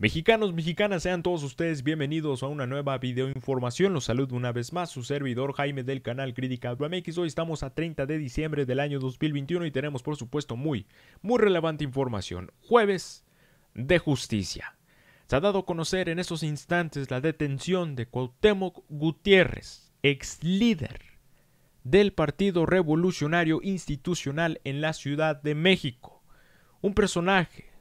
Mexicanos, mexicanas, sean todos ustedes bienvenidos a una nueva videoinformación. Los saludo una vez más su servidor Jaime del canal Crítica MX. Hoy estamos a 30 de diciembre del año 2021 y tenemos por supuesto muy, muy relevante información. Jueves de justicia. Se ha dado a conocer en estos instantes la detención de Cuauhtémoc Gutiérrez, ex líder del Partido Revolucionario Institucional en la Ciudad de México. Un personaje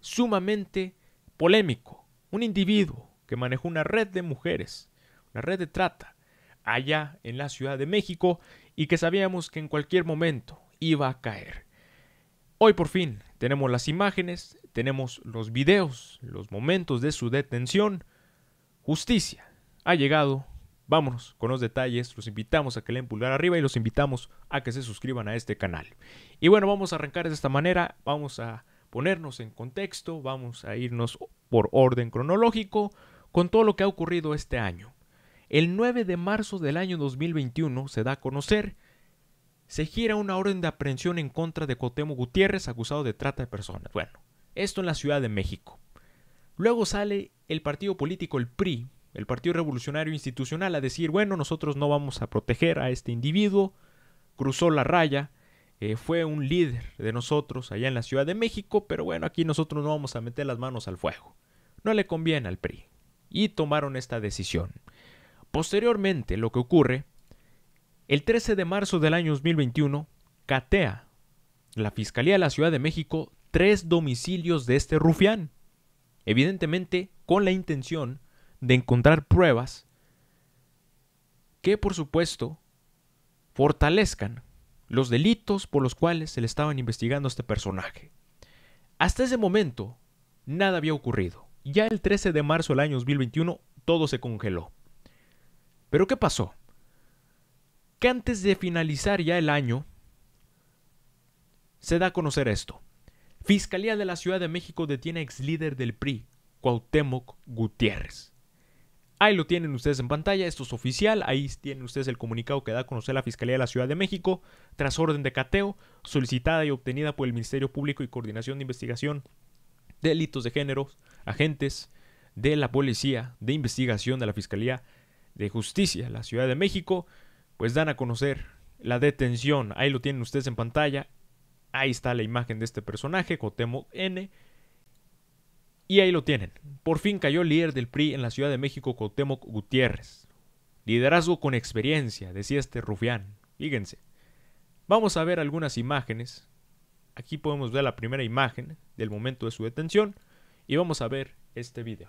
sumamente polémico, un individuo que manejó una red de mujeres, una red de trata, allá en la Ciudad de México y que sabíamos que en cualquier momento iba a caer. Hoy por fin tenemos las imágenes, tenemos los videos, los momentos de su detención. Justicia ha llegado. Vámonos con los detalles. Los invitamos a que le pulgar arriba y los invitamos a que se suscriban a este canal. Y bueno, vamos a arrancar de esta manera. Vamos a ponernos en contexto, vamos a irnos por orden cronológico con todo lo que ha ocurrido este año. El 9 de marzo del año 2021 se da a conocer, se gira una orden de aprehensión en contra de Cotemo Gutiérrez acusado de trata de personas. Bueno, esto en la Ciudad de México. Luego sale el partido político, el PRI, el Partido Revolucionario Institucional, a decir, bueno, nosotros no vamos a proteger a este individuo, cruzó la raya, eh, fue un líder de nosotros allá en la Ciudad de México, pero bueno, aquí nosotros no vamos a meter las manos al fuego. No le conviene al PRI. Y tomaron esta decisión. Posteriormente, lo que ocurre, el 13 de marzo del año 2021, catea la Fiscalía de la Ciudad de México tres domicilios de este rufián, evidentemente con la intención de encontrar pruebas que por supuesto fortalezcan los delitos por los cuales se le estaban investigando a este personaje. Hasta ese momento, nada había ocurrido. Ya el 13 de marzo del año 2021, todo se congeló. Pero ¿qué pasó? Que antes de finalizar ya el año, se da a conocer esto. Fiscalía de la Ciudad de México detiene a ex líder del PRI, Cuauhtémoc Gutiérrez. Ahí lo tienen ustedes en pantalla, esto es oficial, ahí tienen ustedes el comunicado que da a conocer la Fiscalía de la Ciudad de México tras orden de cateo solicitada y obtenida por el Ministerio Público y Coordinación de Investigación de Delitos de Género, agentes de la Policía de Investigación de la Fiscalía de Justicia de la Ciudad de México, pues dan a conocer la detención, ahí lo tienen ustedes en pantalla, ahí está la imagen de este personaje, Cotemo N, y ahí lo tienen. Por fin cayó el líder del PRI en la Ciudad de México, Cotemo Gutiérrez. Liderazgo con experiencia, decía este rufián. Fíjense. Vamos a ver algunas imágenes. Aquí podemos ver la primera imagen del momento de su detención y vamos a ver este video.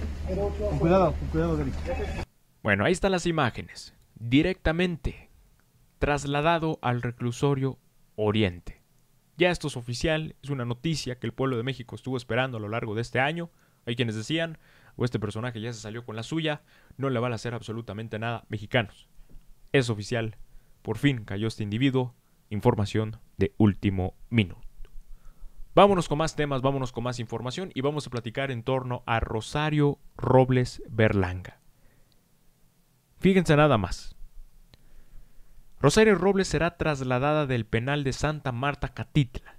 cuidado, cuidado, Bueno, ahí están las imágenes. Directamente trasladado al reclusorio Oriente. Ya esto es oficial, es una noticia que el pueblo de México estuvo esperando a lo largo de este año. Hay quienes decían, o oh, este personaje ya se salió con la suya, no le van a hacer absolutamente nada mexicanos. Es oficial, por fin cayó este individuo. Información de último minuto. Vámonos con más temas, vámonos con más información y vamos a platicar en torno a Rosario Robles Berlanga. Fíjense nada más. Rosario Robles será trasladada del penal de Santa Marta Catitla,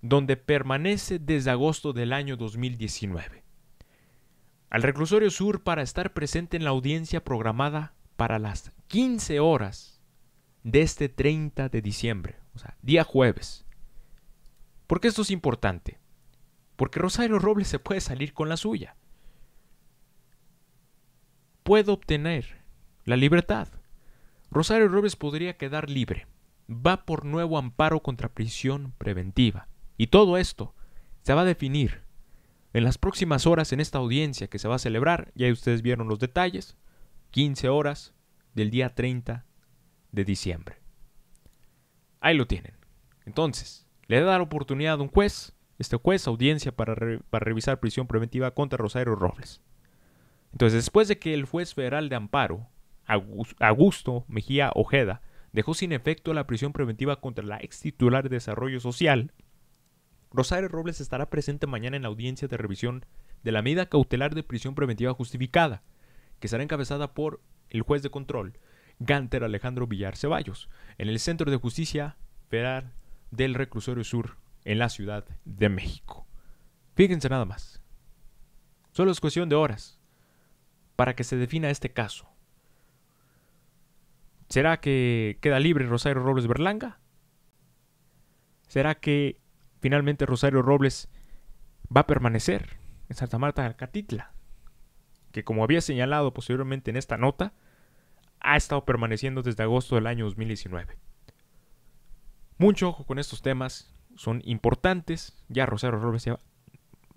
donde permanece desde agosto del año 2019, al reclusorio sur para estar presente en la audiencia programada para las 15 horas de este 30 de diciembre, o sea, día jueves, ¿Por qué esto es importante? Porque Rosario Robles se puede salir con la suya. Puede obtener la libertad. Rosario Robles podría quedar libre. Va por nuevo amparo contra prisión preventiva. Y todo esto se va a definir en las próximas horas en esta audiencia que se va a celebrar. Ya ustedes vieron los detalles. 15 horas del día 30 de diciembre. Ahí lo tienen. Entonces, le da la oportunidad a un juez, este juez, audiencia para, para revisar prisión preventiva contra Rosario Robles. Entonces, después de que el juez federal de amparo, Augusto Mejía Ojeda, dejó sin efecto la prisión preventiva contra la ex titular de Desarrollo Social, Rosario Robles estará presente mañana en la audiencia de revisión de la medida cautelar de prisión preventiva justificada, que será encabezada por el juez de control, Ganter Alejandro Villar Ceballos, en el Centro de Justicia Federal del reclusorio sur en la Ciudad de México. Fíjense nada más. Solo es cuestión de horas para que se defina este caso. ¿Será que queda libre Rosario Robles Berlanga? ¿Será que finalmente Rosario Robles va a permanecer en Santa Marta de Alcatitla? Que como había señalado posteriormente en esta nota, ha estado permaneciendo desde agosto del año 2019. Mucho ojo con estos temas, son importantes. Ya Rosario Robles lleva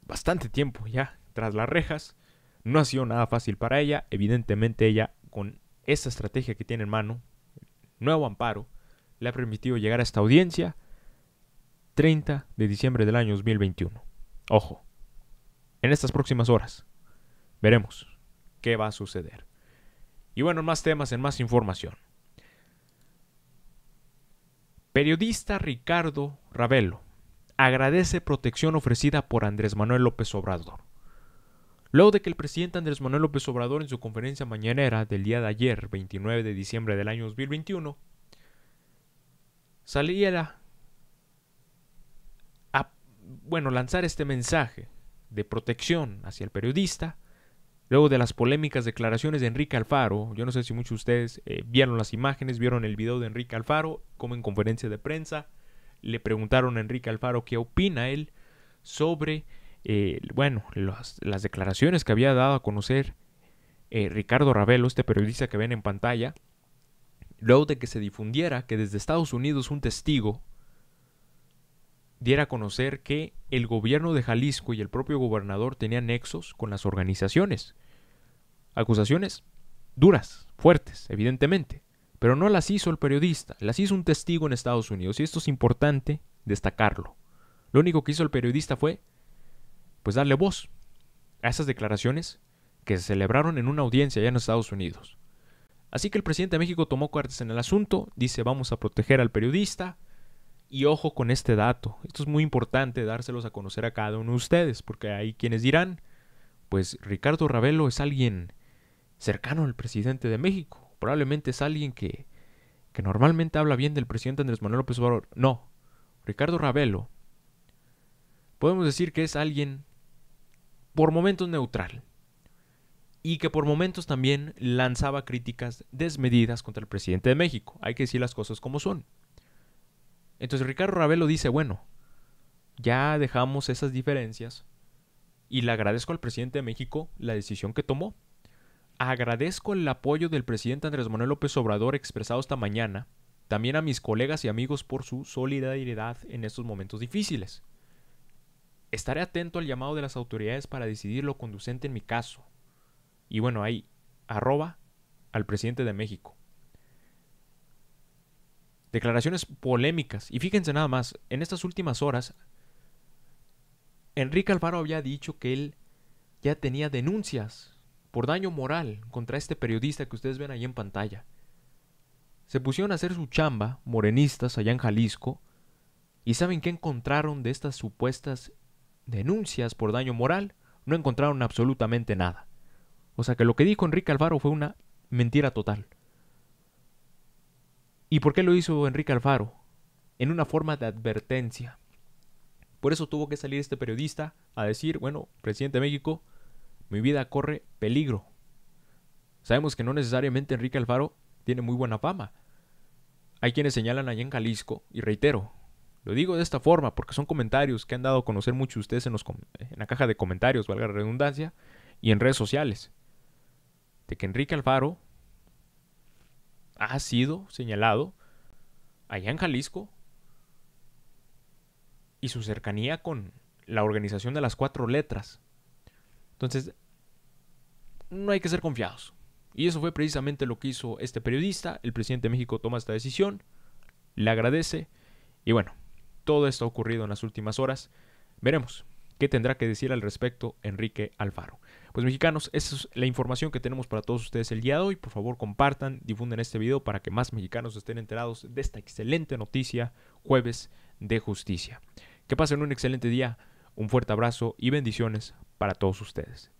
bastante tiempo ya tras las rejas. No ha sido nada fácil para ella. Evidentemente ella, con esa estrategia que tiene en mano, nuevo amparo, le ha permitido llegar a esta audiencia 30 de diciembre del año 2021. Ojo, en estas próximas horas veremos qué va a suceder. Y bueno, más temas, en más información. Periodista Ricardo Ravelo agradece protección ofrecida por Andrés Manuel López Obrador. Luego de que el presidente Andrés Manuel López Obrador en su conferencia mañanera del día de ayer, 29 de diciembre del año 2021, saliera a, bueno, lanzar este mensaje de protección hacia el periodista, Luego de las polémicas declaraciones de Enrique Alfaro, yo no sé si muchos de ustedes eh, vieron las imágenes, vieron el video de Enrique Alfaro, como en conferencia de prensa, le preguntaron a Enrique Alfaro qué opina él sobre, eh, bueno, las, declaraciones que había dado a conocer eh, Ricardo Ravelo, este periodista que ven en pantalla, luego de que se difundiera que desde Estados Unidos un testigo diera a conocer que el gobierno de Jalisco y el propio gobernador tenían nexos con las organizaciones. Acusaciones duras, fuertes, evidentemente, pero no las hizo el periodista, las hizo un testigo en Estados Unidos y esto es importante destacarlo. Lo único que hizo el periodista fue pues darle voz a esas declaraciones que se celebraron en una audiencia allá en Estados Unidos. Así que el presidente de México tomó cartas en el asunto, dice vamos a proteger al periodista, y ojo con este dato, esto es muy importante dárselos a conocer a cada uno de ustedes, porque hay quienes dirán, pues Ricardo Ravelo es alguien cercano al presidente de México, probablemente es alguien que, que normalmente habla bien del presidente Andrés Manuel López Obrador. No, Ricardo Ravelo podemos decir que es alguien por momentos neutral y que por momentos también lanzaba críticas desmedidas contra el presidente de México. Hay que decir las cosas como son. Entonces Ricardo Ravelo dice, bueno, ya dejamos esas diferencias y le agradezco al presidente de México la decisión que tomó. Agradezco el apoyo del presidente Andrés Manuel López Obrador expresado esta mañana, también a mis colegas y amigos por su solidaridad en estos momentos difíciles. Estaré atento al llamado de las autoridades para decidir lo conducente en mi caso. Y bueno, ahí, arroba al presidente de México. Declaraciones polémicas. Y fíjense nada más, en estas últimas horas, Enrique Alvaro había dicho que él ya tenía denuncias por daño moral contra este periodista que ustedes ven ahí en pantalla. Se pusieron a hacer su chamba, morenistas, allá en Jalisco, y ¿saben qué encontraron de estas supuestas denuncias por daño moral? No encontraron absolutamente nada. O sea que lo que dijo Enrique Alvaro fue una mentira total. ¿Y por qué lo hizo Enrique Alfaro? En una forma de advertencia. Por eso tuvo que salir este periodista a decir, bueno, presidente de México, mi vida corre peligro. Sabemos que no necesariamente Enrique Alfaro tiene muy buena fama. Hay quienes señalan allá en Jalisco, y reitero, lo digo de esta forma porque son comentarios que han dado a conocer muchos de ustedes en, en la caja de comentarios, valga la redundancia, y en redes sociales, de que Enrique Alfaro ha sido señalado allá en Jalisco y su cercanía con la organización de las cuatro letras. Entonces, no hay que ser confiados. Y eso fue precisamente lo que hizo este periodista. El presidente de México toma esta decisión, le agradece y bueno, todo esto ha ocurrido en las últimas horas. Veremos qué tendrá que decir al respecto Enrique Alfaro. Pues mexicanos, esa es la información que tenemos para todos ustedes el día de hoy. Por favor, compartan, difunden este video para que más mexicanos estén enterados de esta excelente noticia, jueves de justicia. Que pasen un excelente día, un fuerte abrazo y bendiciones para todos ustedes.